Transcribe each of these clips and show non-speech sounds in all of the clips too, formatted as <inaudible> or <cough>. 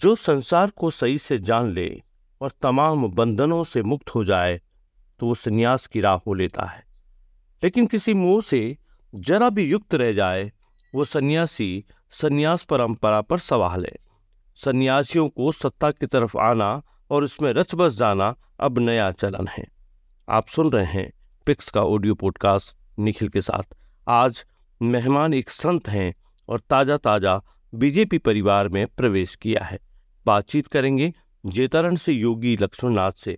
जो संसार को सही से जान ले और तमाम बंधनों से मुक्त हो जाए तो वो संन्यास की राह हो लेता है लेकिन किसी मोह से जरा भी युक्त रह जाए वो सन्यासी सन्यास परंपरा पर सवाल है सन्यासियों को सत्ता की तरफ आना और उसमें रच बस जाना अब नया चलन है आप सुन रहे हैं पिक्स का ऑडियो पॉडकास्ट निखिल के साथ आज मेहमान एक संत हैं और ताज़ा ताज़ा बीजेपी परिवार में प्रवेश किया है बातचीत करेंगे जेतारण से योगी लक्ष्मण नाथ से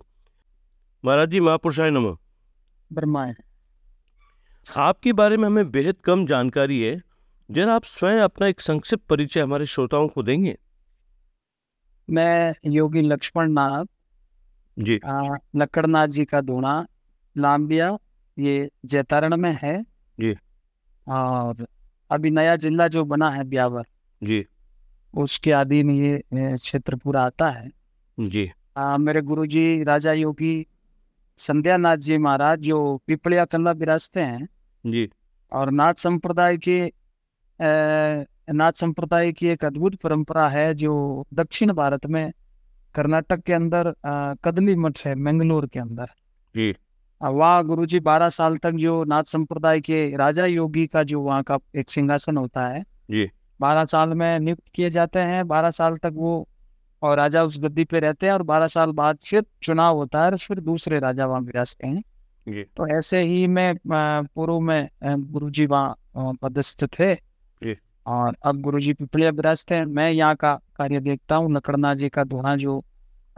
महाराज जी महापुरुषाय नमो ब्रह्माय आपके बारे में हमें बेहद कम जानकारी है जन आप स्वयं अपना एक संक्षिप्त परिचय हमारे श्रोताओं को देंगे मैं योगी लक्ष्मण नाथ जी लक्कड़नाथ जी का दूणा लाम्बिया ये जैतारण में है जी और अभी नया जिला जो बना है ब्यावर जी उसके अधीन ये क्षेत्र पूरा आता है जी आ, मेरे जी राजा योगी नाथ जी महाराज जो पिपलिया कल्ला विरासते हैं जी और नाथ संप्रदाय के नाथ संप्रदाय की एक अद्भुत परंपरा है जो दक्षिण भारत में कर्नाटक के अंदर कदली मठ है मैंगलोर के अंदर जी वहाँ गुरु जी बारह साल तक जो नाथ संप्रदाय के राजा योगी का जो वहाँ का एक सिंहासन होता है जी बारह साल में नियुक्त किए जाते हैं बारह साल तक वो और राजा उस गद्दी पे रहते हैं और बारह साल बाद फिर चुनाव होता है और फिर दूसरे राजा वहाँ विराजते हैं तो ऐसे ही में पूर्व में गुरु जी वहाँ पदस्थ थे और अब गुरु जी पिपलिया विराजते हैं मैं यहाँ का कार्य देखता हूँ नकड़ना जी का धोना जो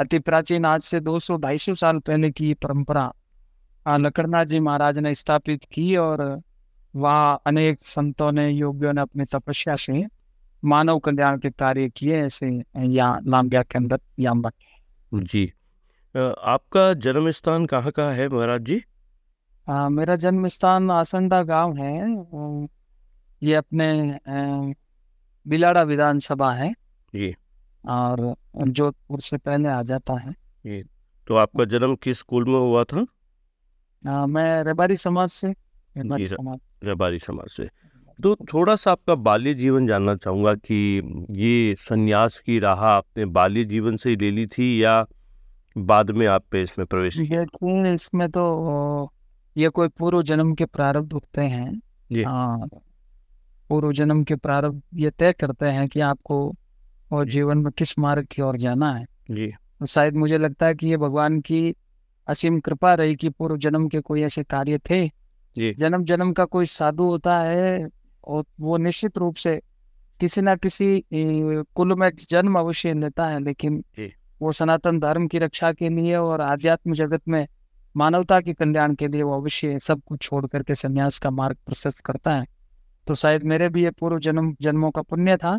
अति प्राचीन आज से ढाई सौ साल पहले की परंपरा लकड़ना जी महाराज ने स्थापित की और वहाँ अनेक संतों ने योगियों ने अपनी तपस्या से मानव कल्याण के कार्य किए ऐसे यहाँ लाम्बिया के अंदर याम्बा जी आपका जन्म स्थान कहाँ का है महाराज जी आ, मेरा जन्म स्थान आसंदा गांव है ये अपने बिलाड़ा विधानसभा है ये और जोधपुर से पहले आ जाता है ये तो आपका जन्म किस स्कूल में हुआ था आ, मैं रेबारी समाज से रेबारी समाज व्यापारी समाज से तो थोड़ा सा आपका बाल्य जीवन जानना चाहूँगा कि ये सन्यास की राह आपने बाल्य जीवन से ही ले ली थी या बाद में आप पे इसमें प्रवेश किया इसमें तो ये कोई पूर्व जन्म के प्रारब्ध उगते हैं हाँ, पूर्व जन्म के प्रारब्ध ये तय करते हैं कि आपको और जीवन में किस मार्ग की ओर जाना है जी तो शायद मुझे लगता है कि ये भगवान की असीम कृपा रही कि पूर्व जन्म के कोई ऐसे कार्य थे जन्म जन्म का कोई साधु होता है और वो निश्चित रूप से किसी ना किसी कुल में जन्म अवश्य लेता है लेकिन वो सनातन धर्म की रक्षा के लिए और आध्यात्म जगत में मानवता के कल्याण के लिए वो अवश्य सब कुछ छोड़ करके संन्यास का मार्ग प्रशस्त करता है तो शायद मेरे भी ये पूर्व जन्म जन्मों का पुण्य था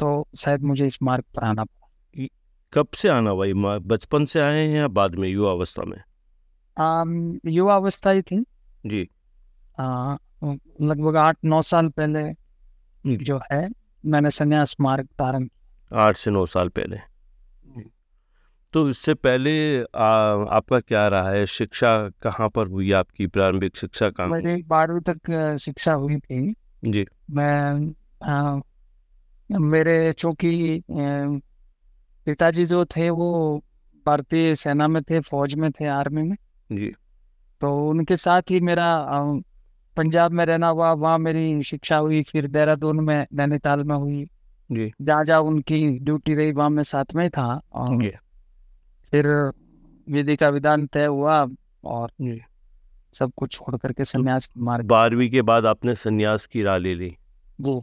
तो शायद मुझे इस मार्ग पर आना पड़ा कब से आना भाई बचपन से आए हैं या बाद में युवा अवस्था में युवा अवस्था ही थी जी हाँ, लगभग आठ नौ साल पहले जो है मैंने संन्यास मार्ग धारण आठ से नौ साल पहले तो इससे पहले आ, आपका क्या रहा है शिक्षा कहाँ पर हुई आपकी प्रारंभिक शिक्षा कहाँ मेरी बारहवीं तक शिक्षा हुई थी जी मैं आ, मेरे चूंकि पिताजी जो थे वो भारतीय सेना में थे फौज में थे आर्मी में जी तो उनके साथ ही मेरा पंजाब में रहना हुआ वहाँ मेरी शिक्षा हुई फिर देहरादून में नैनीताल में हुई जी जहाँ जहाँ उनकी ड्यूटी रही वहाँ मैं साथ में था और फिर विधि का विधान तय हुआ और सब कुछ छोड़ करके तो संन्यास बारहवीं के बाद आपने सन्यास की राह ले ली जी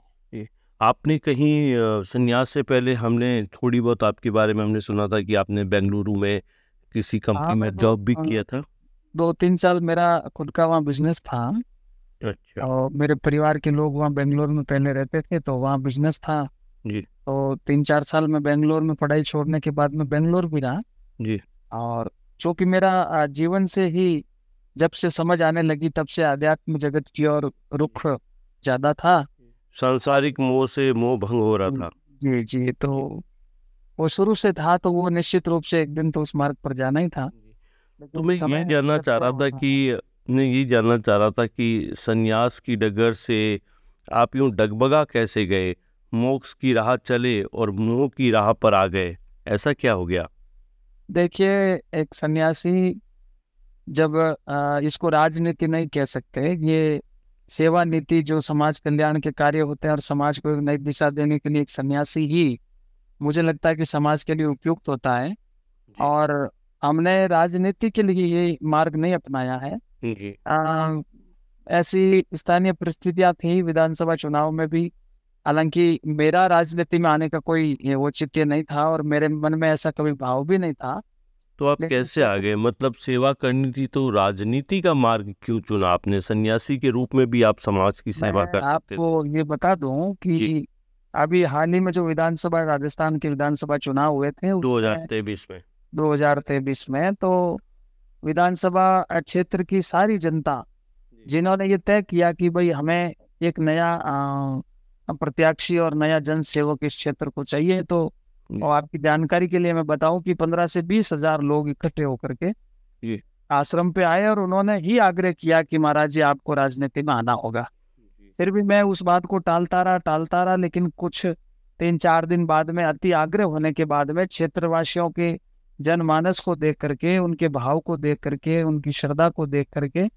आपने कहीं सन्यास से पहले हमने थोड़ी बहुत आपके बारे में हमने सुना था कि आपने बेंगलुरु में किसी हाँ, कंपनी में हाँ, जॉब भी हाँ। किया था दो तीन साल मेरा खुद का वहाँ बिजनेस था अच्छा और तो मेरे परिवार के लोग वहाँ बेंगलोर में पहले रहते थे तो वहाँ बिजनेस था जी तो तीन चार साल में बेंगलोर में पढ़ाई छोड़ने के बाद में बेंगलोर भी रहा जी और चूंकि मेरा जीवन से ही जब से समझ आने लगी तब से आध्यात्म जगत की ओर रुख ज्यादा था सांसारिक मोह से मोह भंग हो रहा था जी जी तो वो शुरू से था तो वो निश्चित रूप से एक दिन तो उस मार्ग पर जाना ही था तो मैं ये जानना चाह रहा था कि ने ये जानना चाह रहा था कि सन्यास की डगर से आप यूँ डगबगा कैसे गए मोक्ष की राह चले और मोह की राह पर आ गए ऐसा क्या हो गया देखिए एक सन्यासी जब आ, इसको राजनीति नहीं कह सकते ये सेवा नीति जो समाज कल्याण के कार्य होते हैं और समाज को एक नई दिशा देने के लिए एक सन्यासी ही मुझे लगता है कि समाज के लिए उपयुक्त होता है और हमने राजनीति के लिए ये मार्ग नहीं अपनाया है ऐसी स्थानीय परिस्थितियां थी विधानसभा चुनाव में भी हालांकि मेरा राजनीति में आने का कोई औचित्य नहीं था और मेरे मन में ऐसा कभी भाव भी नहीं था तो आप कैसे आ गए मतलब सेवा करनी थी तो राजनीति का मार्ग क्यों चुना आपने सन्यासी के रूप में भी आप समाज की सेवा कर आपको ये बता दूं कि अभी हाल ही में जो विधानसभा राजस्थान के विधानसभा चुनाव हुए थे दो हजार तेईस में दो हजार तेईस में तो विधानसभा क्षेत्र की सारी जनता जिन्होंने ये तय किया कि भाई हमें एक नया प्रत्याशी और नया जन सेवक इस क्षेत्र को चाहिए तो और आपकी जानकारी के लिए मैं बताऊं कि पंद्रह से बीस हजार लोग इकट्ठे होकर के आश्रम पे आए और उन्होंने ही आग्रह किया कि महाराज जी आपको राजनीति में आना होगा फिर भी मैं उस बात को टालता रहा टालता रहा लेकिन कुछ तीन चार दिन बाद में अति आग्रह होने के बाद में क्षेत्रवासियों के जनमानस को देख करके उनके भाव को देख करके उनकी श्रद्धा को देख करके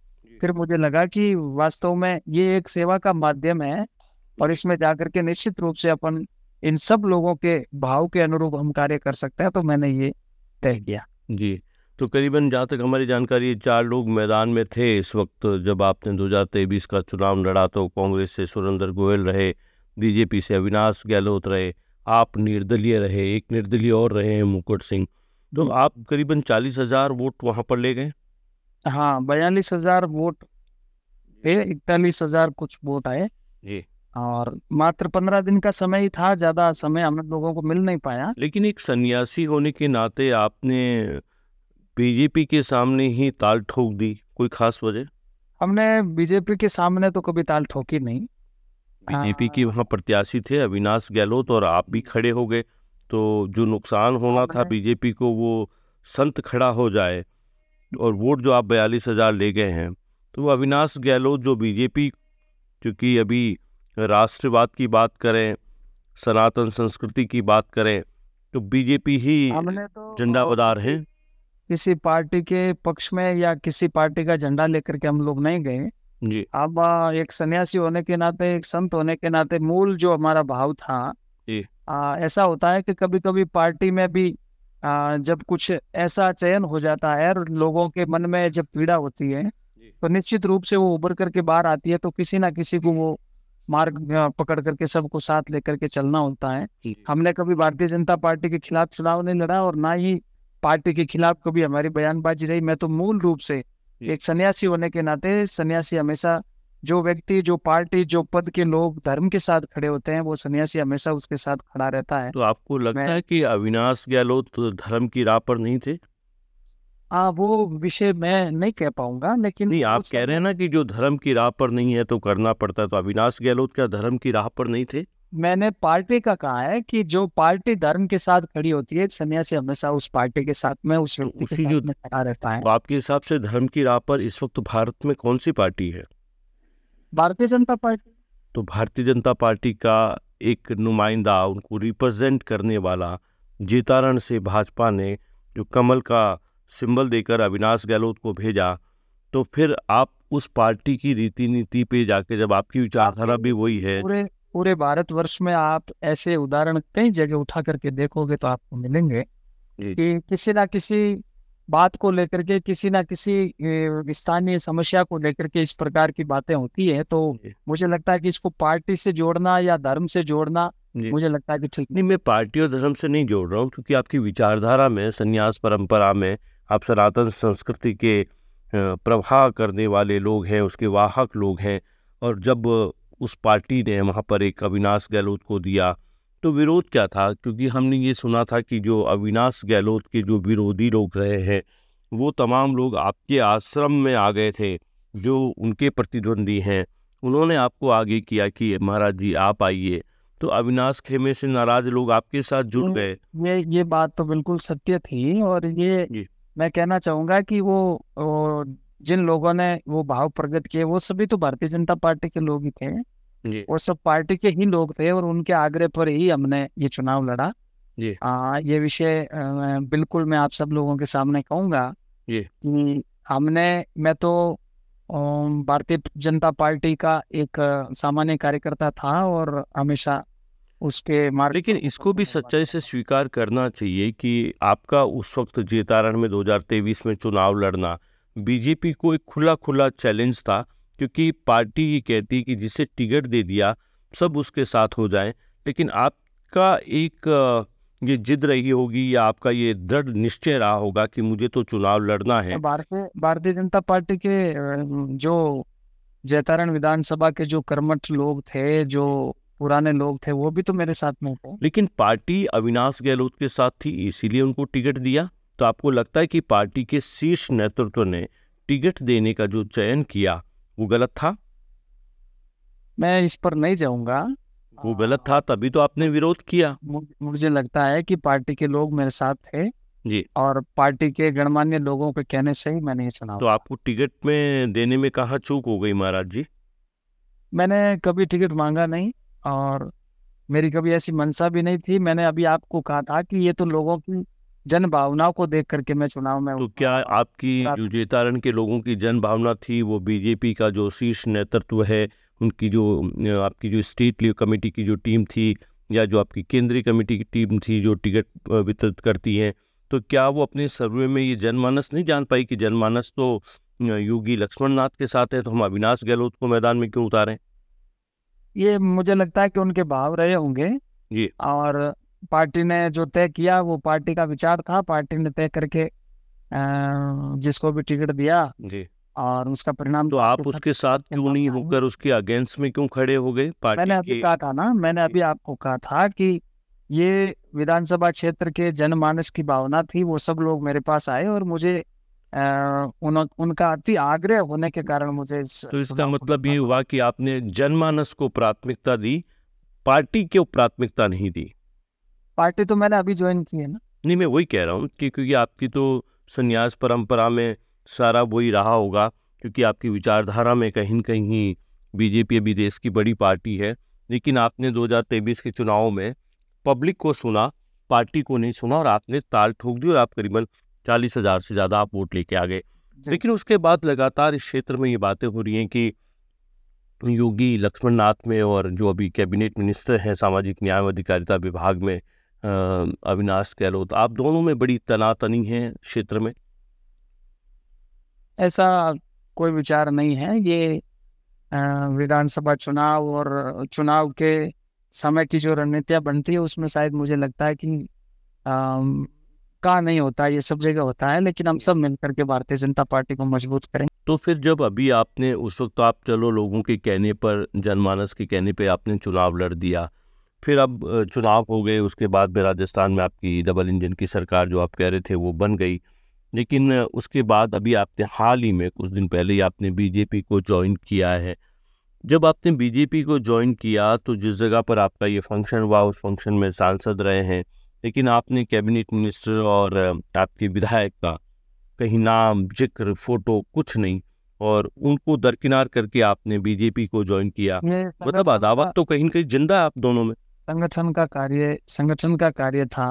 फिर मुझे लगा कि वास्तव में ये एक सेवा का माध्यम है और इसमें जाकर के निश्चित रूप से अपन इन सब लोगों के भाव के अनुरूप हम कार्य कर सकते हैं तो मैंने ये तय किया जी तो करीबन जहाँ तक हमारी जानकारी चार लोग मैदान में थे इस वक्त जब आपने दो का चुनाव लड़ा तो कांग्रेस से सुरेंद्र गोयल रहे बीजेपी से अविनाश गहलोत रहे आप निर्दलीय रहे एक निर्दलीय और रहे हैं मुकुट सिंह तो आप करीबन चालीस हजार वोट वहां पर ले गए हाँ बयालीस हजार वोट इकतालीस हजार कुछ वोट आए जी और मात्र पंद्रह दिन का समय ही था ज्यादा समय हम लोगों को मिल नहीं पाया लेकिन एक सन्यासी होने के नाते आपने बीजेपी के सामने ही ताल ठोक दी कोई खास वजह हमने बीजेपी के सामने तो कभी ताल ठोकी नहीं बीजेपी हाँ। के वहाँ प्रत्याशी थे अविनाश गहलोत और आप भी खड़े हो गए तो जो नुकसान होना हाँ, था हाँ। बीजेपी को वो संत खड़ा हो जाए और वोट जो आप बयालीस हज़ार ले गए हैं तो वो अविनाश गहलोत जो बीजेपी क्योंकि अभी राष्ट्रवाद की बात करें सनातन संस्कृति की बात करें तो बीजेपी ही तो उदार है किसी पार्टी के पक्ष में या किसी पार्टी का झंडा लेकर के हम लोग नहीं गए जी अब एक सन्यासी होने के नाते एक संत होने के नाते मूल जो हमारा भाव था आ, ऐसा होता है कि कभी कभी पार्टी में भी आ, जब कुछ ऐसा चयन हो जाता है और लोगों के मन में जब पीड़ा होती है तो निश्चित रूप से वो उभर करके बाहर आती है तो किसी ना किसी को वो मार्ग पकड़ करके सबको साथ लेकर के चलना होता है हमने कभी भारतीय जनता पार्टी के खिलाफ चुनाव नहीं लड़ा और ना ही पार्टी के खिलाफ कभी हमारी बयानबाजी रही मैं तो मूल रूप से एक सन्यासी होने के नाते सन्यासी हमेशा जो व्यक्ति जो पार्टी जो पद के लोग धर्म के साथ खड़े होते हैं वो सन्यासी हमेशा उसके साथ खड़ा रहता है तो आपको लगता है कि अविनाश गहलोत तो धर्म की राह पर नहीं थे आ, वो विषय मैं नहीं कह पाऊंगा लेकिन नहीं आप कह रहे हैं ना कि जो धर्म की राह पर नहीं है तो करना पड़ता है तो अविनाश गहलोत क्या धर्म की राह पर नहीं थे मैंने पार्टी का कहा है कि जो पार्टी धर्म के साथ खड़ी होती है सन्यासी हमेशा उस पार्टी के साथ में उस तो व्यक्ति खड़ा रहता है तो आपके हिसाब से धर्म की राह पर इस वक्त भारत में कौन सी पार्टी है भारतीय जनता पार्टी तो भारतीय जनता पार्टी का एक नुमाइंदा उनको रिप्रेजेंट करने वाला जीतारण से भाजपा ने जो कमल का सिंबल देकर अविनाश गहलोत को भेजा तो फिर आप उस पार्टी की रीति नीति पे जाके जब आपकी विचारधारा भी वही है पूरे पूरे भारतवर्ष में आप ऐसे उदाहरण कई जगह उठा करके देखोगे तो आपको मिलेंगे कि किसी ना किसी बात को लेकर के किसी ना किसी स्थानीय समस्या को लेकर के इस प्रकार की बातें होती है तो मुझे लगता है कि इसको पार्टी से जोड़ना या धर्म से जोड़ना मुझे लगता है कि ठीक नहीं मैं पार्टी और धर्म से नहीं जोड़ रहा हूँ क्योंकि आपकी विचारधारा में संन्यास परंपरा में आप सनातन संस्कृति के प्रवाह करने वाले लोग हैं उसके वाहक लोग हैं और जब उस पार्टी ने वहाँ पर एक अविनाश गहलोत को दिया तो विरोध क्या था क्योंकि हमने ये सुना था कि जो अविनाश गहलोत के जो विरोधी लोग रहे हैं वो तमाम लोग आपके आश्रम में आ गए थे जो उनके प्रतिद्वंदी हैं उन्होंने आपको आगे किया कि महाराज जी आप आइए तो अविनाश खेमे से नाराज लोग आपके साथ जुड़ गए ये ये बात तो बिल्कुल सत्य थी और ये, मैं कहना चाहूँगा कि वो, वो जिन लोगों ने वो भाव प्रकट किए वो सभी तो भारतीय जनता पार्टी के लोग ही थे वो सब पार्टी के ही लोग थे और उनके आग्रह पर ही हमने ये चुनाव लड़ा जी आ, ये विषय बिल्कुल मैं आप सब लोगों के सामने कहूंगा कि हमने मैं तो भारतीय जनता पार्टी का एक सामान्य कार्यकर्ता था और हमेशा उसके मार्ग लेकिन इसको भी सच्चाई से स्वीकार करना चाहिए कि आपका उस वक्त जेतारण में 2023 में चुनाव लड़ना बीजेपी को एक खुला खुला चैलेंज था क्योंकि पार्टी ये कहती है कि जिसे टिकट दे दिया सब उसके साथ हो जाए लेकिन आपका एक ये जिद रही होगी या आपका ये दृढ़ निश्चय रहा होगा कि मुझे तो चुनाव लड़ना है भारतीय जनता पार्टी के जो जैतारण विधानसभा के जो कर्मठ लोग थे जो पुराने लोग थे वो भी तो मेरे साथ में थे लेकिन पार्टी अविनाश गहलोत के साथ थी इसीलिए उनको टिकट दिया तो आपको लगता है कि पार्टी के शीर्ष नेतृत्व ने टिकट देने का जो चयन किया वो गलत था मैं इस पर नहीं जाऊंगा वो गलत था तभी तो आपने विरोध किया मुझे लगता है कि पार्टी के लोग मेरे साथ थे जी और पार्टी के गणमान्य लोगों के कहने से ही मैंने ये चुनाव तो आपको टिकट में देने में कहा चूक हो गई महाराज जी मैंने कभी टिकट मांगा नहीं और मेरी कभी ऐसी मनसा भी नहीं थी मैंने अभी आपको कहा था कि ये तो लोगों की जन भावनाओं को देख करके मैं चुनाव में तो क्या आपकी हाँ। जो के लोगों की जन भावना थी वो बीजेपी का जो शीर्ष नेतृत्व है उनकी जो आपकी जो स्टेट लेवल कमेटी की जो टीम थी या जो आपकी केंद्रीय कमेटी की टीम थी जो टिकट वितरित करती है तो क्या वो अपने सर्वे में ये जनमानस नहीं जान पाई कि जनमानस तो योगी लक्ष्मण नाथ के साथ है तो हम अविनाश गहलोत को मैदान में क्यों उतारें ये मुझे लगता है कि उनके भाव रहे होंगे जी और पार्टी ने जो तय किया वो पार्टी का विचार था पार्टी ने तय करके जिसको भी टिकट दिया जी और उसका परिणाम तो आप उसके साथ क्यों नहीं होकर उसके अगेंस्ट में क्यों खड़े हो गए पार्टी मैंने अभी कहा था ना मैंने अभी आपको कहा था कि ये विधानसभा क्षेत्र के जनमानस की भावना थी वो सब लोग मेरे पास आए और मुझे उन, उनका अति आग्रह होने के कारण मुझे इस तो इसका मतलब ये हुआ कि आपने जनमानस को प्राथमिकता दी पार्टी को प्राथमिकता नहीं दी पार्टी तो मैंने अभी ज्वाइन की है ना नहीं मैं वही कह रहा हूँ कि क्योंकि आपकी तो संन्यास परंपरा में सारा वही रहा होगा क्योंकि आपकी विचारधारा में कहीं कहीं बीजेपी अभी देश की बड़ी पार्टी है लेकिन आपने दो के चुनाव में पब्लिक को सुना पार्टी को नहीं सुना और आपने ताल ठोक दी और आप करीबन चालीस हज़ार से ज़्यादा आप वोट लेके आ गए लेकिन उसके बाद लगातार इस क्षेत्र में ये बातें हो रही हैं कि योगी लक्ष्मण नाथ में और जो अभी कैबिनेट मिनिस्टर हैं सामाजिक न्याय और अधिकारिता विभाग में अविनाश गहलोत आप दोनों में बड़ी तनातनी है क्षेत्र में ऐसा कोई विचार नहीं है ये विधानसभा चुनाव और चुनाव के समय की जो रणनीतियाँ बनती है उसमें शायद मुझे लगता है कि का नहीं होता ये सब जगह होता है लेकिन हम सब मिलकर के भारतीय जनता पार्टी को मजबूत करें तो फिर जब अभी आपने उस वक्त तो आप चलो लोगों के कहने पर जनमानस के कहने पे आपने चुनाव लड़ दिया फिर अब चुनाव हो गए उसके बाद भी राजस्थान में आपकी डबल इंजन की सरकार जो आप कह रहे थे वो बन गई लेकिन उसके बाद अभी आपने हाल ही में कुछ दिन पहले ही आपने बीजेपी को ज्वाइन किया है जब आपने बीजेपी को ज्वाइन किया तो जिस जगह पर आपका ये फंक्शन हुआ उस फंक्शन में सांसद रहे हैं लेकिन आपने कैबिनेट मिनिस्टर और आपके विधायक का कहीं नाम जिक्र फोटो कुछ नहीं और उनको दरकिनार करके आपने बीजेपी को ज्वाइन किया मतलब अदावत तो कहीं ना कहीं जिंदा आप दोनों में संगठन का कार्य संगठन का कार्य था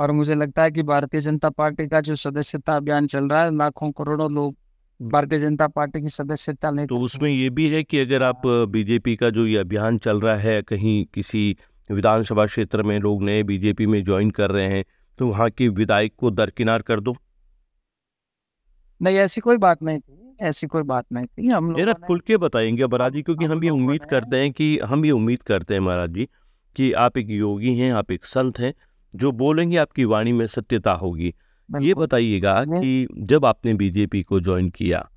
और मुझे लगता है कि भारतीय जनता पार्टी का जो सदस्यता अभियान चल रहा है लाखों करोड़ों लोग भारतीय जनता पार्टी की सदस्यता नहीं तो उसमें ये भी है कि अगर आप बीजेपी का जो ये अभियान चल रहा है कहीं किसी विधानसभा क्षेत्र में लोग नए बीजेपी में ज्वाइन कर रहे हैं तो वहाँ की विधायक को दरकिनार कर दो नहीं ऐसी कोई बात नहीं थी ऐसी कोई बात नहीं थी हम मेरा खुल के बताएंगे महाराज जी क्योंकि हम ये उम्मीद करते हैं कि हम ये उम्मीद करते हैं महाराज जी कि आप एक योगी हैं आप एक संत हैं जो बोलेंगे आपकी वाणी में सत्यता होगी ये बताइएगा कि जब आपने बीजेपी को ज्वाइन किया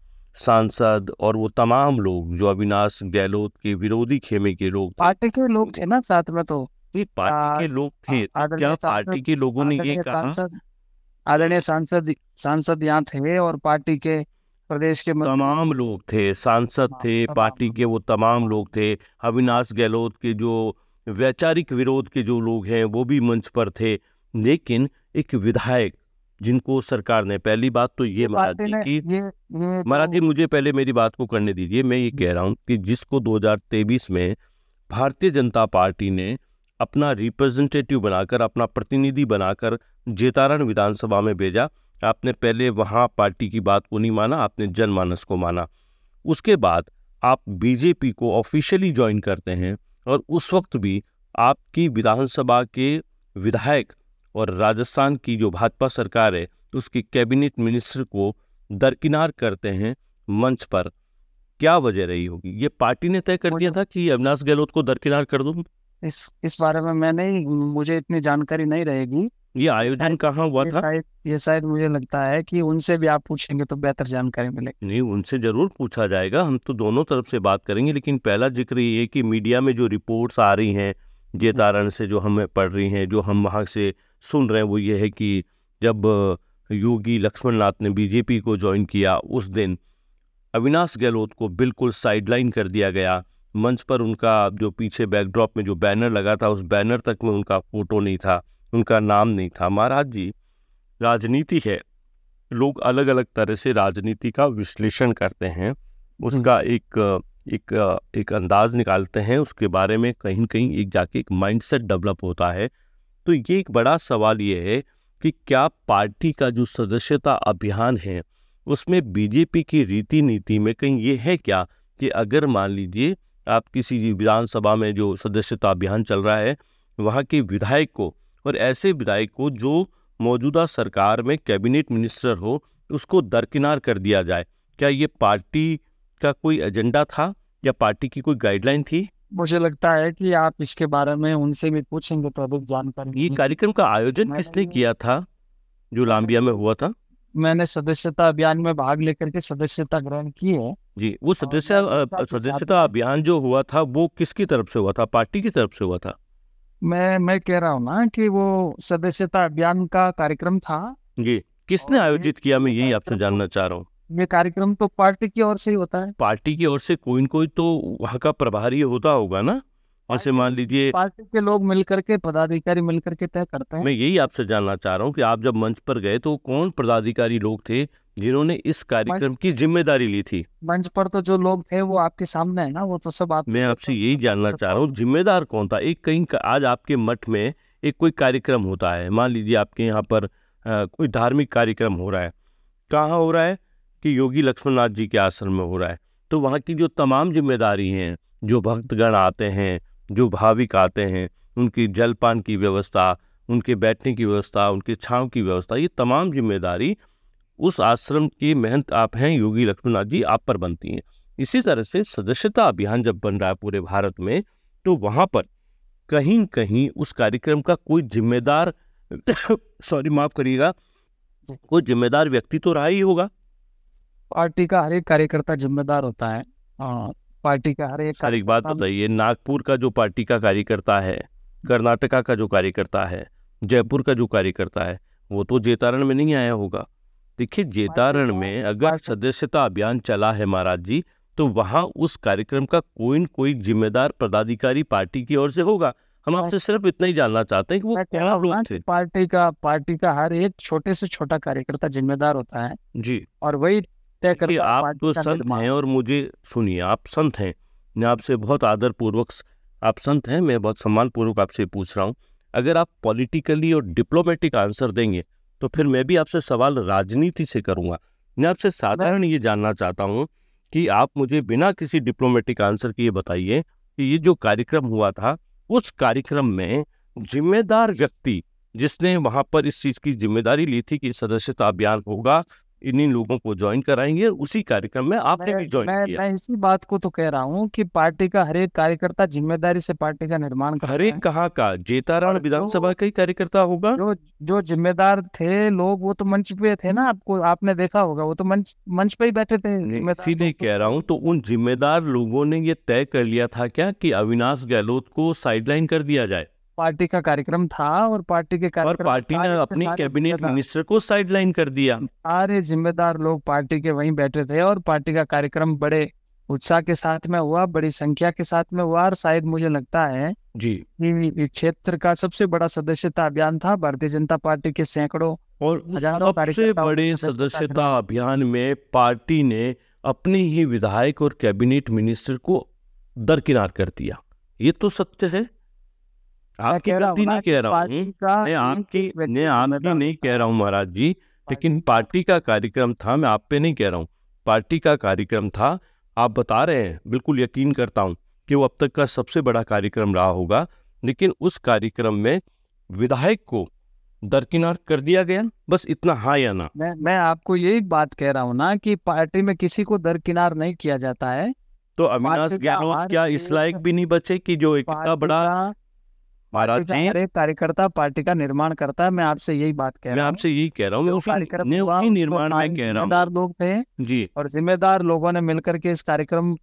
सांसद और वो तमाम लोग जो अविनाश गहलोत के विरोधी खेमे के लोग पार्टी के लोग थे ना साथ में तो नहीं पार्टी के लोग थे तो क्या पार्टी के लोगों ने ये कहा आदरणीय सांसद सांसद यहाँ थे और पार्टी के प्रदेश के तमाम लोग थे सांसद हाँ, थे पार्टी के वो तमाम लोग थे अविनाश गहलोत के जो वैचारिक विरोध के जो लोग हैं वो भी मंच पर थे लेकिन एक विधायक जिनको सरकार ने पहली बात तो ये महाराज जी की महाराज जी मुझे पहले मेरी बात को करने दीजिए मैं ये कह रहा हूँ कि जिसको 2023 में भारतीय जनता पार्टी ने अपना रिप्रेजेंटेटिव बनाकर अपना प्रतिनिधि बनाकर जेतारण विधानसभा में भेजा आपने पहले वहाँ पार्टी की बात को नहीं माना आपने जनमानस को माना उसके बाद आप बीजेपी को ऑफिशियली ज्वाइन करते हैं और उस वक्त भी आपकी विधानसभा के विधायक और राजस्थान की जो भाजपा सरकार है उसकी कैबिनेट मिनिस्टर को दरकिनार करते हैं मंच पर क्या वजह रही होगी ये पार्टी ने तय कर दिया था कि अविनाश गहलोत को दरकिनार कर दूं इस इस बारे में मैं नहीं मुझे इतनी जानकारी नहीं रहेगी ये आयोजन कहाँ हुआ था ये शायद मुझे लगता है कि उनसे भी आप पूछेंगे तो बेहतर जानकारी मिलेगी नहीं उनसे जरूर पूछा जाएगा हम तो दोनों तरफ से बात करेंगे लेकिन पहला जिक्र ये कि मीडिया में जो रिपोर्ट्स आ रही हैं ये हम्म। तारण से जो हमें पढ़ रही हैं जो हम वहाँ से सुन रहे हैं वो ये है कि जब योगी लक्ष्मण नाथ ने बीजेपी को ज्वाइन किया उस दिन अविनाश गहलोत को बिल्कुल साइडलाइन कर दिया गया मंच पर उनका जो पीछे बैकड्रॉप में जो बैनर लगा था उस बैनर तक में उनका फोटो नहीं था उनका नाम नहीं था महाराज जी राजनीति है लोग अलग अलग तरह से राजनीति का विश्लेषण करते हैं उसका हम्म। एक एक एक अंदाज निकालते हैं उसके बारे में कहीं कहीं एक जाके एक माइंडसेट डेवलप होता है तो ये एक बड़ा सवाल ये है कि क्या पार्टी का जो सदस्यता अभियान है उसमें बीजेपी की रीति नीति में कहीं ये है क्या कि अगर मान लीजिए आप किसी विधानसभा में जो सदस्यता अभियान चल रहा है वहाँ के विधायक को और ऐसे विधायक को जो मौजूदा सरकार में कैबिनेट मिनिस्टर हो उसको दरकिनार कर दिया जाए क्या ये पार्टी का कोई एजेंडा था या पार्टी की कोई गाइडलाइन थी मुझे लगता है कि आप इसके बारे में उनसे भी पूछेंगे तो जानकारी ये कार्यक्रम का आयोजन किसने किया था जो लाम्बिया में हुआ था मैंने सदस्यता अभियान में भाग लेकर के सदस्यता ग्रहण की है जी वो सदस्य सदस्यता अभियान जो हुआ था वो किसकी तरफ से हुआ था पार्टी की तरफ से हुआ था मैं मैं कह रहा हूँ ना कि वो सदस्यता अभियान का कार्यक्रम था जी किसने आयोजित किया मैं यही आपसे जानना तो चाह रहा हूँ ये कार्यक्रम तो पार्टी की ओर से ही होता है पार्टी की ओर से कोई न कोई तो वहाँ का प्रभारी होता होगा ना ऐसे मान लीजिए पार्टी के लोग मिलकर के पदाधिकारी मिलकर के तय करते हैं मैं यही आपसे जानना चाह रहा हूँ कि आप जब मंच पर गए तो कौन पदाधिकारी लोग थे जिन्होंने इस कार्यक्रम की जिम्मेदारी ली थी मंच पर तो जो लोग थे वो आपके सामने है ना वो तो सब आप मैं आपसे यही जानना चाह रहा हूँ जिम्मेदार कौन था एक कहीं आज आपके मठ में एक कोई कार्यक्रम होता है मान लीजिए आपके यहाँ पर आ, कोई धार्मिक कार्यक्रम हो रहा है कहाँ हो रहा है कि योगी लक्ष्मणनाथ जी के आश्रम में हो रहा है तो वहाँ की जो तमाम जिम्मेदारी हैं जो भक्तगण आते हैं जो भाविक आते हैं उनकी जलपान की व्यवस्था उनके बैठने की व्यवस्था उनके छाँव की व्यवस्था ये तमाम जिम्मेदारी उस आश्रम की मेहनत आप हैं योगी लक्ष्मीनाथ जी आप पर बनती हैं इसी तरह से सदस्यता अभियान जब बन रहा है पूरे भारत में तो वहाँ पर कहीं कहीं उस कार्यक्रम का कोई जिम्मेदार <coughs> सॉरी माफ करिएगा कोई जिम्मेदार व्यक्ति तो रहा ही होगा पार्टी का हर एक कार्यकर्ता जिम्मेदार होता है आ, हाँ, पार्टी का हर एक हर एक बात बताइए नागपुर का जो पार्टी का कार्यकर्ता है कर्नाटका का जो कार्यकर्ता है जयपुर का जो कार्यकर्ता है वो तो जेतारण में नहीं आया होगा देखिए जेतारण में अगर सदस्यता अभियान चला है महाराज जी तो वहाँ उस कार्यक्रम का कोई न कोई जिम्मेदार पदाधिकारी पार्टी की ओर से होगा हम आपसे सिर्फ इतना ही जानना चाहते हैं कि वो क्या लोग थे पार्टी का पार्टी का हर एक छोटे से छोटा कार्यकर्ता जिम्मेदार होता है जी और वही तय कर आप तो संत हैं और मुझे सुनिए आप संत हैं मैं आपसे बहुत आदर पूर्वक आप संत हैं मैं बहुत सम्मान पूर्वक आपसे पूछ रहा हूँ अगर आप पॉलिटिकली और डिप्लोमेटिक आंसर देंगे तो फिर मैं भी आपसे सवाल राजनीति से करूंगा मैं आपसे साधारण ये जानना चाहता हूँ कि आप मुझे बिना किसी डिप्लोमेटिक आंसर के ये बताइए कि ये जो कार्यक्रम हुआ था उस कार्यक्रम में जिम्मेदार व्यक्ति जिसने वहां पर इस चीज की जिम्मेदारी ली थी कि सदस्यता अभियान होगा इन्हीं लोगों को ज्वाइन कराएंगे उसी कार्यक्रम में आपने भी ज्वाइन किया मैं इसी बात को तो कह रहा हूँ कि पार्टी का हर एक कार्यकर्ता जिम्मेदारी से पार्टी का निर्माण कर एक कहाँ का जेताराण विधानसभा का ही कार्यकर्ता होगा जो जो जिम्मेदार थे लोग वो तो मंच पे थे ना आपको आपने देखा होगा वो तो मंच मंच पे ही बैठे थे नहीं तो कह रहा हूँ तो उन जिम्मेदार लोगों ने ये तय कर लिया था क्या की अविनाश गहलोत को साइडलाइन कर दिया जाए पार्टी का कार्यक्रम था और पार्टी के और पार्टी ने अपने कैबिनेट मिनिस्टर को साइडलाइन कर दिया सारे जिम्मेदार लोग पार्टी के वहीं बैठे थे और पार्टी का कार्यक्रम बड़े उत्साह के साथ में हुआ बड़ी संख्या के साथ में हुआ और शायद मुझे लगता है जी क्षेत्र का सबसे बड़ा सदस्यता अभियान था भारतीय जनता पार्टी के सैकड़ों और सबसे बड़े सदस्यता अभियान में पार्टी ने अपने ही विधायक और कैबिनेट मिनिस्टर को दरकिनार कर दिया ये तो सत्य है आपकी गलती नहीं कह रहा हूँ मैं आपकी आपकी नहीं कह रहा हूँ महाराज जी लेकिन पार्टी का कार्यक्रम था मैं आप पे नहीं कह रहा हूँ पार्टी का कार्यक्रम था आप बता रहे हैं बिल्कुल यकीन करता हूँ कि वो अब तक का सबसे बड़ा कार्यक्रम रहा होगा लेकिन उस कार्यक्रम में विधायक को दरकिनार कर दिया गया बस इतना हाँ या ना मैं मैं आपको यही बात कह रहा हूँ ना कि पार्टी में किसी को दरकिनार नहीं किया जाता है तो अविनाश गहलोत क्या इस लायक भी नहीं बचे कि जो एक बड़ा कार्यकर्ता पार्टी का निर्माण करता है मैं आपसे यही बात कह रहा हूँ यही कह रहा हूँ निर्माण जिम्मेदार लोग थे जी और जिम्मेदार लोगों ने मिलकर के इस कार्यक्रम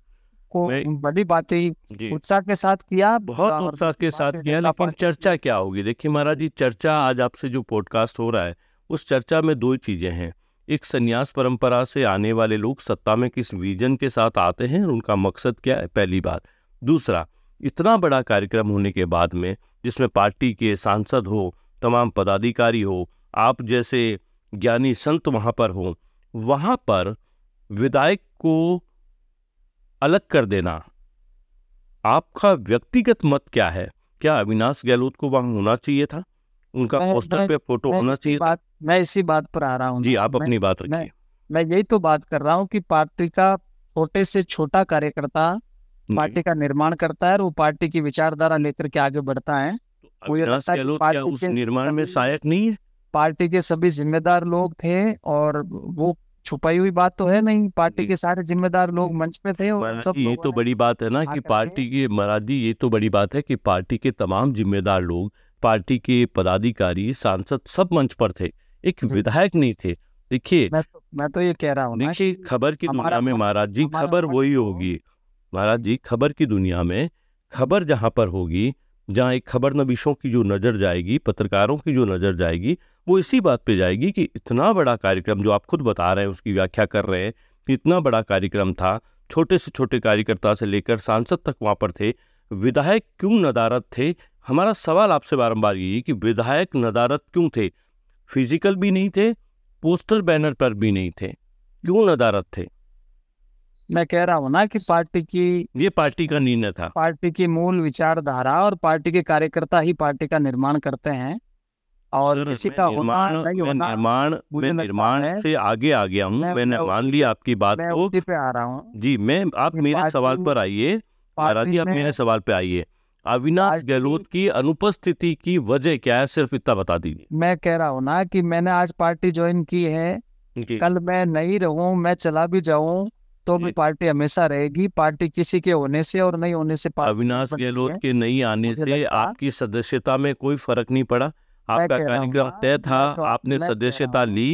को बड़ी बातें उत्साह के साथ किया बहुत उत्साह के साथ किया लेकिन चर्चा क्या होगी देखिए महाराज जी चर्चा आज आपसे जो पॉडकास्ट हो रहा है उस चर्चा में दो चीजें हैं एक संन्यास परंपरा से आने वाले लोग सत्ता में किस विजन के साथ आते हैं और उनका मकसद क्या है पहली बात दूसरा इतना बड़ा कार्यक्रम होने के बाद में जिसमें पार्टी के सांसद हो तमाम पदाधिकारी हो आप जैसे ज्ञानी संत वहाँ पर हो वहाँ पर विधायक को अलग कर देना आपका व्यक्तिगत मत क्या है क्या अविनाश गहलोत को वहां होना चाहिए था उनका पोस्टर पे फोटो होना चाहिए बात मैं इसी बात पर आ रहा हूँ जी आप अपनी बात रखिए मैं यही तो बात कर रहा हूँ कि पार्टी का छोटे से छोटा कार्यकर्ता हम्म। पार्टी का निर्माण करता है और वो पार्टी की विचारधारा लेकर के आगे बढ़ता है तो तो निर्माण में सहायक नहीं है पार्टी के सभी जिम्मेदार लोग थे और वो छुपाई हुई बात तो है नहीं पार्टी के सारे जिम्मेदार लोग मंच पे थे और सब ये तो बड़ी बात है ना कि पार्टी के मरादी ये तो बड़ी बात है कि पार्टी के तमाम जिम्मेदार लोग पार्टी के पदाधिकारी सांसद सब मंच पर थे एक विधायक नहीं थे देखिए मैं तो, मैं तो ये कह रहा हूँ खबर की दुनिया में महाराज जी खबर वही तो होगी महाराज जी खबर की दुनिया में खबर जहाँ पर होगी जहाँ एक खबरनबीशों की जो नज़र जाएगी पत्रकारों की जो नज़र जाएगी वो इसी बात पे जाएगी कि इतना बड़ा कार्यक्रम जो आप खुद बता रहे हैं उसकी व्याख्या कर रहे हैं कि इतना बड़ा कार्यक्रम था छोटे से छोटे कार्यकर्ता से लेकर सांसद तक वहाँ पर थे विधायक क्यों नदारत थे हमारा सवाल आपसे बारंबार यही कि विधायक नदारत क्यों थे फिजिकल भी नहीं थे पोस्टर बैनर पर भी नहीं थे क्यों नदारत थे मैं कह रहा हूँ ना कि पार्टी की ये पार्टी का निर्णय था पार्टी की मूल विचारधारा और पार्टी के कार्यकर्ता ही पार्टी का निर्माण करते हैं और किसी का निर्माण निर्माण से आगे आ गया हूँ मैंने मान लिया आपकी बात को पे आ रहा हूँ जी मैं आप मेरे सवाल पर आइए आप मेरे सवाल पे आइए अविनाश गहलोत की अनुपस्थिति की वजह क्या है सिर्फ इतना बता दीजिए मैं कह रहा हूँ ना कि मैंने आज पार्टी ज्वाइन की है कल मैं नहीं रहूं मैं चला भी जाऊं तो भी पार्टी हमेशा रहेगी पार्टी किसी के होने से और नहीं होने से अविनाश गहलोत के नहीं आने से आपकी सदस्यता में कोई फर्क नहीं पड़ा आपका कार्यक्रम हाँ, तय था आपने सदस्यता ली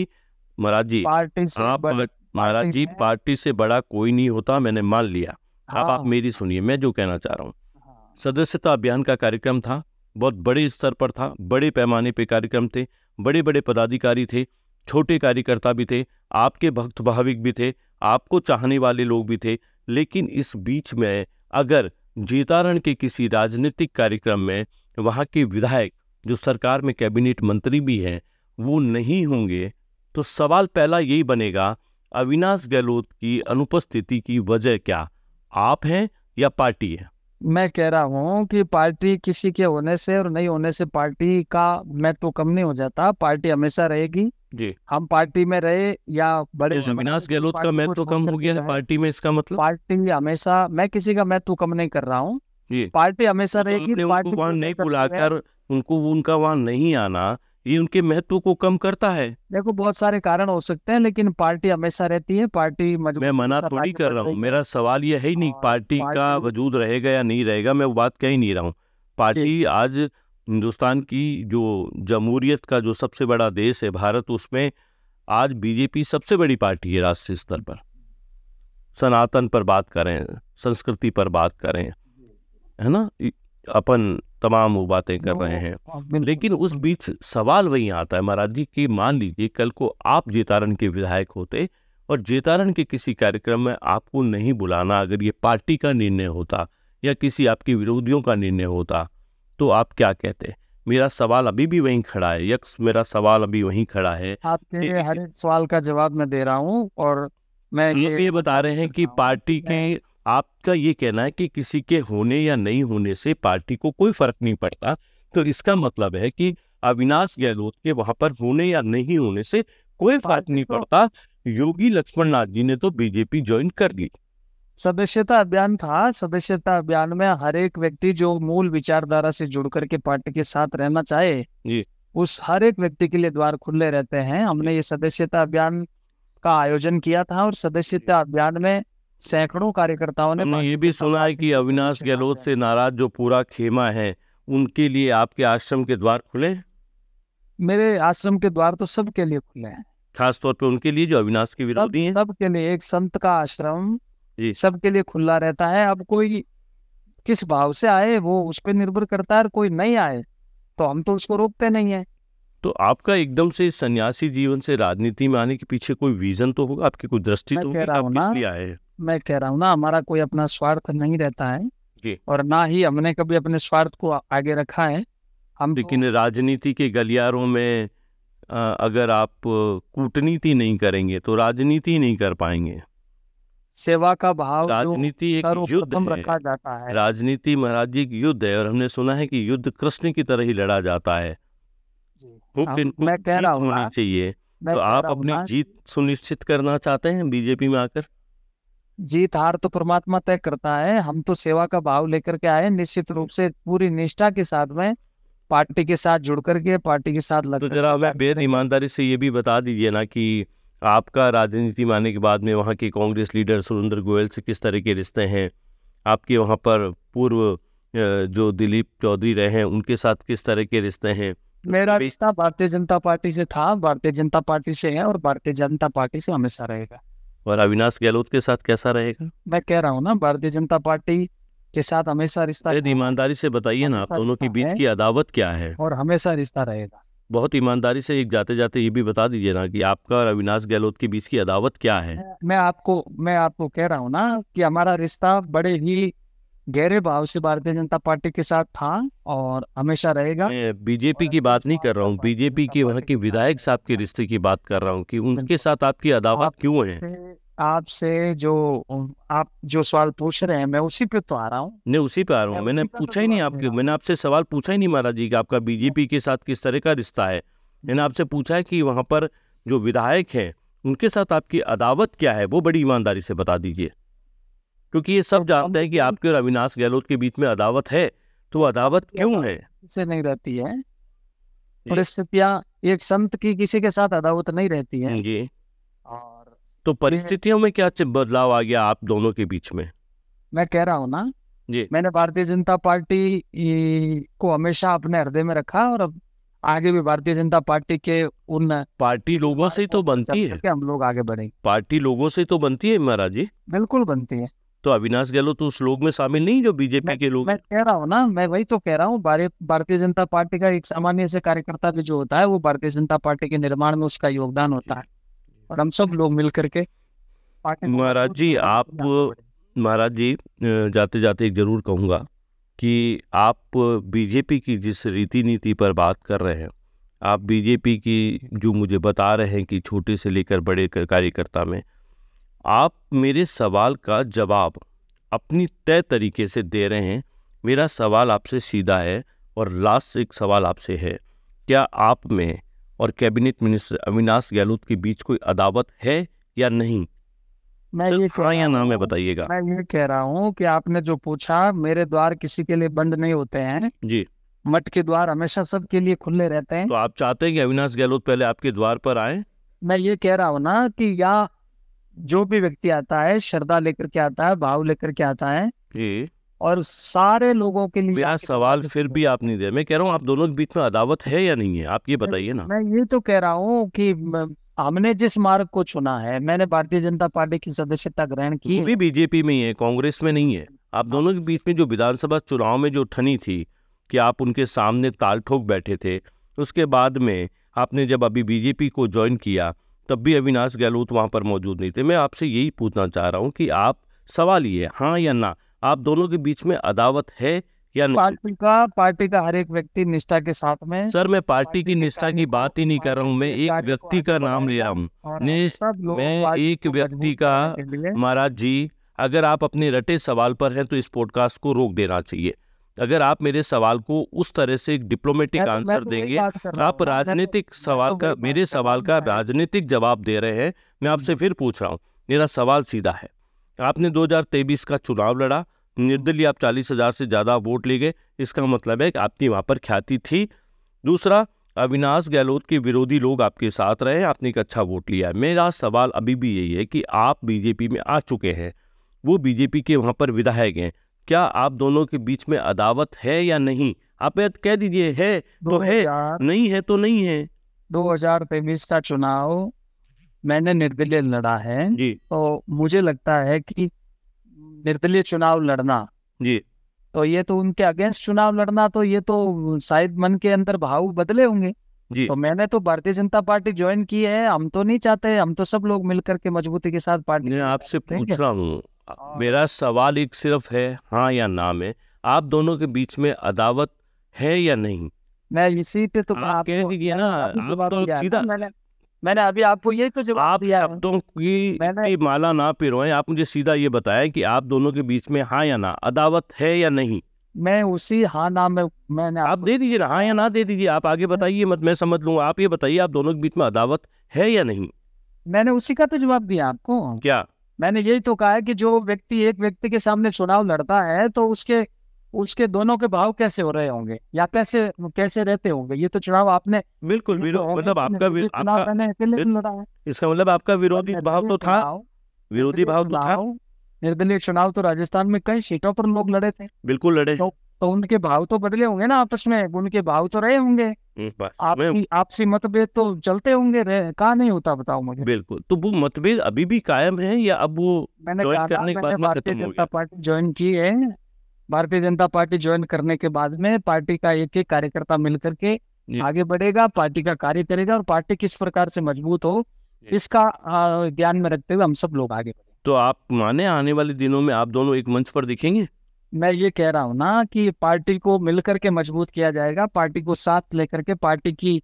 महाराज जी पार्टी महाराज जी पार्टी से बड़ा कोई नहीं होता मैंने मान लिया अब आप हाँ। मेरी सुनिए मैं जो कहना चाह रहा हूँ हाँ। सदस्यता अभियान का कार्यक्रम था बहुत बड़े स्तर पर था बड़े पैमाने पे कार्यक्रम थे बड़े बड़े पदाधिकारी थे छोटे कार्यकर्ता भी थे आपके भक्त भाविक भी थे आपको चाहने वाले लोग भी थे लेकिन इस बीच में अगर जीतारण के किसी राजनीतिक कार्यक्रम में वहाँ के विधायक जो सरकार में कैबिनेट मंत्री भी हैं वो नहीं होंगे तो सवाल पहला यही बनेगा अविनाश गहलोत की अनुपस्थिति की वजह क्या आप हैं या पार्टी है मैं कह रहा हूँ कि पार्टी किसी के होने से और नहीं होने से पार्टी का महत्व तो कम नहीं हो जाता पार्टी हमेशा रहेगी जी हम पार्टी में रहे या बड़े अविनाश तो गहलोत का महत्व तो कम हो गया है पार्टी में इसका मतलब पार्टी हमेशा मैं किसी का महत्व तो कम नहीं कर रहा हूँ पार्टी हमेशा तो रहेगी पार्टी नहीं बुलाकर उनको उनका वहाँ नहीं आना ये उनके महत्व को कम करता है देखो बहुत सारे कारण हो सकते हैं लेकिन पार्टी हमेशा रहती है पार्टी मैं मना नहीं कर रहा हूँ मेरा सवाल यह है ही नहीं पार्टी, हाँ, पार्टी का वजूद रहेगा या नहीं रहेगा मैं वो बात कह ही नहीं रहा हूँ पार्टी आज हिंदुस्तान की जो जमहूरियत का जो सबसे बड़ा देश है भारत उसमें आज बीजेपी सबसे बड़ी पार्टी है राष्ट्रीय स्तर पर सनातन पर बात करें संस्कृति पर बात करें है ना अपन तमाम वो बातें कर हाँ, रहे हैं हाँ, लेकिन उस बीच सवाल वही आता है महाराज जी कि मान लीजिए कल को आप जेतारण के विधायक होते और जेतारण के किसी कार्यक्रम में आपको नहीं बुलाना अगर ये पार्टी का निर्णय होता या किसी आपके विरोधियों का निर्णय होता तो आप क्या कहते मेरा सवाल अभी भी वहीं खड़ा है यक्ष मेरा सवाल अभी वहीं खड़ा है आपके हर सवाल का जवाब मैं दे रहा हूँ और मैं ये, ये बता रहे हैं कि पार्टी के आपका ये कहना है कि किसी के होने या नहीं होने से पार्टी को कोई फर्क नहीं पड़ता तो इसका मतलब है कि अविनाश गहलोत के वहां पर होने या नहीं होने से कोई फर्क नहीं पड़ता योगी लक्ष्मण नाथ जी ने तो बीजेपी ज्वाइन कर ली सदस्यता अभियान था सदस्यता अभियान में हर एक व्यक्ति जो मूल विचारधारा से जुड़ करके पार्टी के साथ रहना चाहे उस हर एक व्यक्ति के लिए द्वार खुले रहते हैं हमने ये सदस्यता अभियान का आयोजन किया था और सदस्यता अभियान में सैकड़ों कार्यकर्ताओं ने ये भी सुना है कि अविनाश गहलोत से नाराज जो पूरा खेमा है उनके लिए आपके आश्रम के द्वार खुले मेरे आश्रम के द्वार तो सबके लिए खुले हैं खासतौर पर उनके लिए जो अविनाश के विरोधी हैं सबके लिए एक संत का आश्रम सबके लिए खुला रहता है अब कोई किस भाव से आए वो उस पर निर्भर करता है कोई नहीं आए तो हम तो उसको रोकते नहीं है तो आपका एकदम से सन्यासी जीवन से राजनीति में आने के पीछे कोई विजन तो होगा आपकी कोई दृष्टि तो होगी आप किस लिए आए मैं कह रहा हूँ ना हमारा कोई अपना स्वार्थ नहीं रहता है जी। और ना ही हमने कभी अपने स्वार्थ को आगे रखा है हम तो लेकिन तो, राजनीति के गलियारों में आ, अगर आप कूटनीति नहीं करेंगे तो राजनीति नहीं कर पाएंगे सेवा का भाव राजनीति एक युद्ध है, रखा जाता है राजनीति महाराज जी युद्ध है और हमने सुना है कि युद्ध कृष्ण की तरह ही लड़ा जाता है मैं कह रहा हूँ होना चाहिए तो आप अपनी जीत सुनिश्चित करना चाहते हैं बीजेपी में आकर जीत हार तो परमात्मा तय करता है हम तो सेवा का भाव लेकर के आए निश्चित रूप से पूरी निष्ठा के साथ में पार्टी के साथ जुड़ करके पार्टी के साथ लग तो जरा बेहद ईमानदारी से ये भी बता दीजिए ना कि आपका राजनीति में आने के बाद में वहाँ के कांग्रेस लीडर सुरेंद्र गोयल से किस तरह के रिश्ते हैं आपके वहाँ पर पूर्व जो दिलीप चौधरी रहे हैं उनके साथ किस तरह के रिश्ते हैं मेरा रिश्ता भारतीय जनता पार्टी से था भारतीय जनता पार्टी से है और भारतीय जनता पार्टी से हमेशा रहेगा और अविनाश गहलोत के साथ कैसा रहेगा मैं कह रहा हूँ ना भारतीय जनता पार्टी के साथ हमेशा रिश्ता ईमानदारी से बताइए ना आप दोनों के बीच की अदावत क्या है और हमेशा रिश्ता रहेगा बहुत ईमानदारी से एक जाते जाते ये भी बता दीजिए ना कि आपका और अविनाश गहलोत के बीच की अदावत क्या है मैं आपको मैं आपको कह रहा हूँ ना कि हमारा रिश्ता बड़े ही गहरे भाव से भारतीय जनता पार्टी के साथ था और हमेशा रहेगा बीजेपी की बात नहीं कर रहा हूँ बीजेपी के वहाँ के विधायक साहब के रिश्ते की बात कर रहा हूँ कि उनके साथ आपकी अदावत क्यों है आपसे जो आप जो सवाल पूछ रहे हैं मैं उसी पे तो आ रहा हूँ नहीं उसी पे आ रहा हूँ मैंने पूछा तो ही नहीं आपके मैंने आपसे सवाल पूछा ही नहीं महाराज जी आपका बीजेपी के साथ किस तरह का रिश्ता है मैंने आपसे पूछा है कि वहाँ पर जो विधायक हैं उनके साथ आपकी अदावत क्या है वो बड़ी ईमानदारी से बता दीजिए क्योंकि ये सब जानते हैं कि आपके और अविनाश गहलोत के बीच में अदावत है तो अदावत क्यों है से नहीं रहती है परिस्थितियां एक संत की किसी के साथ अदावत नहीं रहती है जी और तो परिस्थितियों में क्या बदलाव आ गया आप दोनों के बीच में मैं कह रहा हूँ ना जी मैंने भारतीय जनता पार्टी को हमेशा अपने हृदय में रखा और अब आगे भी भारतीय जनता पार्टी के उन पार्टी लोगों से ही तो बनती है हम लोग आगे बढ़े पार्टी लोगों से तो बनती है महाराज जी बिल्कुल बनती है तो अविनाश गहलोत तो उस लोग में शामिल नहीं जो बीजेपी के लोग मैं कह रहा हूँ ना मैं वही तो कह रहा हूँ भारतीय जनता पार्टी का एक सामान्य से कार्यकर्ता भी जो होता है वो भारतीय जनता पार्टी के निर्माण में उसका योगदान होता है और हम सब लोग मिल करके महाराज जी आप महाराज जी जाते जाते एक जरूर कहूँगा कि आप बीजेपी की जिस रीति नीति पर बात कर रहे हैं आप बीजेपी की जो मुझे बता रहे हैं कि छोटे से लेकर बड़े कार्यकर्ता में आप मेरे सवाल का जवाब अपनी तय तरीके से दे रहे हैं मेरा सवाल आपसे सीधा है और लास्ट एक सवाल आपसे है क्या आप में और कैबिनेट मिनिस्टर अविनाश गहलोत के बीच कोई अदावत है या नहीं मैं ये या नाम है बताइएगा मैं ये कह रहा हूँ कि आपने जो पूछा मेरे द्वार किसी के लिए बंद नहीं होते हैं जी मठ के द्वार हमेशा सबके लिए खुले रहते हैं तो आप चाहते हैं कि अविनाश गहलोत पहले आपके द्वार पर आए मैं ये कह रहा हूँ ना कि या जो भी व्यक्ति आता है श्रद्धा लेकर के आता है भाव लेकर के आता है जी और सारे लोगों के लिए यार सवाल फिर भी आप नहीं दे मैं कह रहा हूँ आप दोनों के बीच में अदावत है या नहीं है आप ये बताइए ना मैं ये तो कह रहा हूँ कि हमने जिस मार्ग को चुना है मैंने भारतीय जनता पार्टी की सदस्यता ग्रहण की भी बीजेपी में ही है कांग्रेस में नहीं है आप हाँ। दोनों के बीच में जो विधानसभा चुनाव में जो ठनी थी कि आप उनके सामने ताल ठोक बैठे थे उसके बाद में आपने जब अभी बीजेपी को ज्वाइन किया तब भी अविनाश गहलोत वहाँ पर मौजूद नहीं थे मैं आपसे यही पूछना चाह रहा हूँ कि आप सवाल ये हाँ या ना आप दोनों के बीच में अदावत है या नहीं पार्टी का पार्टी का हर एक व्यक्ति निष्ठा के साथ में सर मैं पार्टी, पार्टी की निष्ठा की बात ही नहीं कर रहा हूँ मैं एक व्यक्ति का नाम ले रहा हूँ मैं एक व्यक्ति का महाराज जी अगर आप अपने रटे सवाल पर हैं तो इस पॉडकास्ट को रोक देना चाहिए अगर आप मेरे सवाल को उस तरह से एक डिप्लोमेटिक तो- आंसर तो देंगे आप तो राजनीतिक सवाल का मेरे सवाल का राजनीतिक जवाब दे रहे हैं मैं आपसे हम्म। फिर पूछ रहा हूँ मेरा सवाल सीधा है आपने 2023 का चुनाव लड़ा निर्दलीय आप चालीस हजार से ज़्यादा वोट ले गए इसका मतलब है कि आपकी वहाँ पर ख्याति थी दूसरा अविनाश गहलोत के विरोधी लोग आपके साथ रहे आपने एक अच्छा वोट लिया मेरा सवाल अभी भी यही है कि आप बीजेपी में आ चुके हैं वो बीजेपी के वहाँ पर विधायक हैं क्या आप दोनों के बीच में अदावत है या नहीं आप कह दीजिए है तो है नहीं है तो नहीं है तेईस का चुनाव मैंने निर्दलीय लड़ा है जी तो मुझे लगता है कि निर्दलीय चुनाव लड़ना जी तो ये तो उनके अगेंस्ट चुनाव लड़ना तो ये तो शायद मन के अंदर भाव बदले होंगे जी तो मैंने तो भारतीय जनता पार्टी ज्वाइन की है हम तो नहीं चाहते हम तो सब लोग मिलकर के मजबूती के साथ पार्टी आपसे पूछ रहा हूँ हाँ। मेरा सवाल एक सिर्फ है हाँ या ना में आप दोनों के बीच में अदावत है या नहीं मैं इसी पे तो हाँ, आप कह दीजिए ना आप तो सीधा मैंने मैंने अभी आपको ये तो जवाब आप दिया तो की, माला ना पिरोए आप मुझे सीधा ये बताएं कि आप दोनों के बीच में हाँ या ना अदावत है या नहीं मैं उसी हाँ ना में मैंने आप दे दीजिए हाँ या ना दे दीजिए आप आगे बताइए मत मैं समझ लूंगा आप ये बताइए आप दोनों के बीच में अदावत है या नहीं मैंने उसी का तो जवाब दिया आपको क्या मैंने यही तो कहा है कि जो व्यक्ति एक व्यक्ति के सामने चुनाव लड़ता है तो उसके उसके दोनों के भाव कैसे हो रहे होंगे या कैसे कैसे रहते होंगे ये तो चुनाव आपने बिल्कुल तो मतलब आपका इसका मतलब आपका विरोधी भाव तो था विरोधी भाव तो था निर्दलीय चुनाव तो राजस्थान में कई सीटों पर लोग लड़े थे बिल्कुल लड़े तो तो उनके भाव तो बदले होंगे ना आपस में उनके भाव तो रहे होंगे हम्म, आपसी आपसी मतभेद तो चलते होंगे कहा नहीं होता बताओ मुझे बिल्कुल तो वो मतभेद अभी भी कायम है या अब वो मैंने भारतीय जनता पार्टी ज्वाइन की है भारतीय जनता पार्टी ज्वाइन करने के बाद में पार्टी का एक एक कार्यकर्ता मिलकर के आगे बढ़ेगा पार्टी का कार्य करेगा और पार्टी किस प्रकार से मजबूत हो इसका ज्ञान में रखते हुए हम सब लोग आगे तो आप माने आने वाले दिनों में आप दोनों एक मंच पर दिखेंगे मैं ये कह रहा हूँ ना कि पार्टी को मिलकर के मजबूत किया जाएगा पार्टी को साथ लेकर के पार्टी की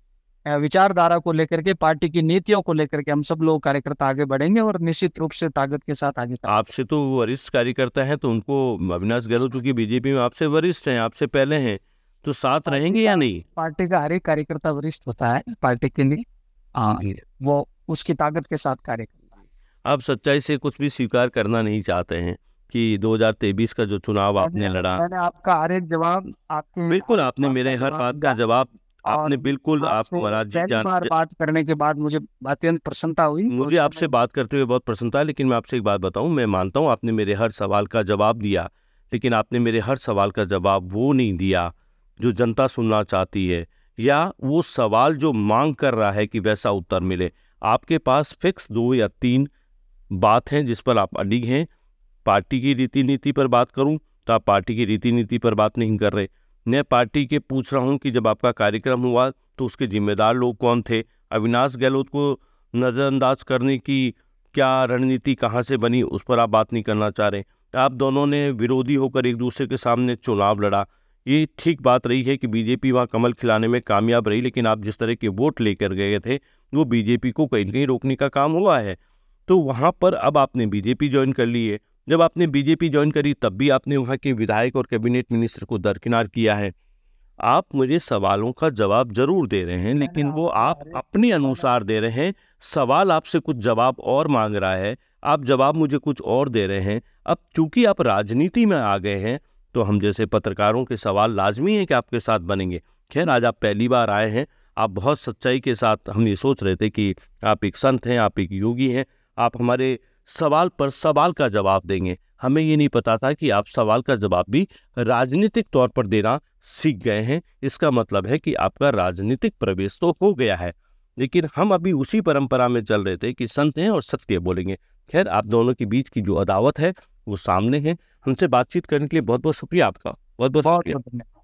विचारधारा को लेकर के पार्टी की नीतियों को लेकर के हम सब लोग कार्यकर्ता आगे बढ़ेंगे और निश्चित रूप से ताकत के साथ आगे आपसे तो वरिष्ठ कार्यकर्ता है तो उनको अविनाश गहलोत क्योंकि बीजेपी में आपसे वरिष्ठ हैं आपसे पहले हैं तो साथ रहेंगे या नहीं पार्टी का हर एक कार्यकर्ता वरिष्ठ होता है पार्टी के लिए वो उसकी ताकत के साथ कार्य करता है आप सच्चाई से कुछ भी स्वीकार करना नहीं चाहते हैं कि 2023 का जो चुनाव आपने लड़ा मैंने आपका हर एक जवाब आपके बिल्कुल आपने मेरे हर बात का जवाब आपने बिल्कुल आपको बात करने के बाद मुझे अत्यंत प्रसन्नता हुई मुझे आपसे बात करते हुए बहुत प्रसन्नता है लेकिन मैं आपसे एक बात बताऊं मैं मानता हूं आपने मेरे हर सवाल का जवाब दिया लेकिन आपने मेरे हर सवाल का जवाब वो नहीं दिया जो जनता सुनना चाहती है या वो सवाल जो मांग कर रहा है कि वैसा उत्तर मिले आपके पास फिक्स दो या तीन बात हैं जिस पर आप अडिग हैं पार्टी की रीति नीति पर बात करूं तो आप पार्टी की रीति नीति पर बात नहीं कर रहे मैं पार्टी के पूछ रहा हूं कि जब आपका कार्यक्रम हुआ तो उसके जिम्मेदार लोग कौन थे अविनाश गहलोत को नज़रअंदाज करने की क्या रणनीति कहाँ से बनी उस पर आप बात नहीं करना चाह रहे आप दोनों ने विरोधी होकर एक दूसरे के सामने चुनाव लड़ा ये ठीक बात रही है कि बीजेपी वहाँ कमल खिलाने में कामयाब रही लेकिन आप जिस तरह के वोट लेकर गए थे वो बीजेपी को कहीं कहीं रोकने का काम हुआ है तो वहाँ पर अब आपने बीजेपी ज्वाइन कर ली है जब आपने बीजेपी ज्वाइन करी तब भी आपने वहाँ के विधायक और कैबिनेट मिनिस्टर को दरकिनार किया है आप मुझे सवालों का जवाब जरूर दे रहे हैं लेकिन वो हाँ, आप अपने अनुसार दे रहे हैं सवाल आपसे कुछ जवाब और मांग रहा है आप जवाब मुझे कुछ और दे रहे हैं अब चूंकि आप राजनीति में आ गए हैं तो हम जैसे पत्रकारों के सवाल लाजमी है कि आपके साथ बनेंगे खैर आज आप पहली बार आए हैं आप बहुत सच्चाई के साथ हम ये सोच रहे थे कि आप एक संत हैं आप एक योगी हैं आप हमारे सवाल पर सवाल का जवाब देंगे हमें ये नहीं पता था कि आप सवाल का जवाब भी राजनीतिक तौर पर देना सीख गए हैं इसका मतलब है कि आपका राजनीतिक प्रवेश तो हो गया है लेकिन हम अभी उसी परंपरा में चल रहे थे कि संत हैं और सत्य बोलेंगे खैर आप दोनों के बीच की जो अदावत है वो सामने है हमसे बातचीत करने के लिए बहुत बहुत शुक्रिया आपका बहुत बहुत, धन्यवाद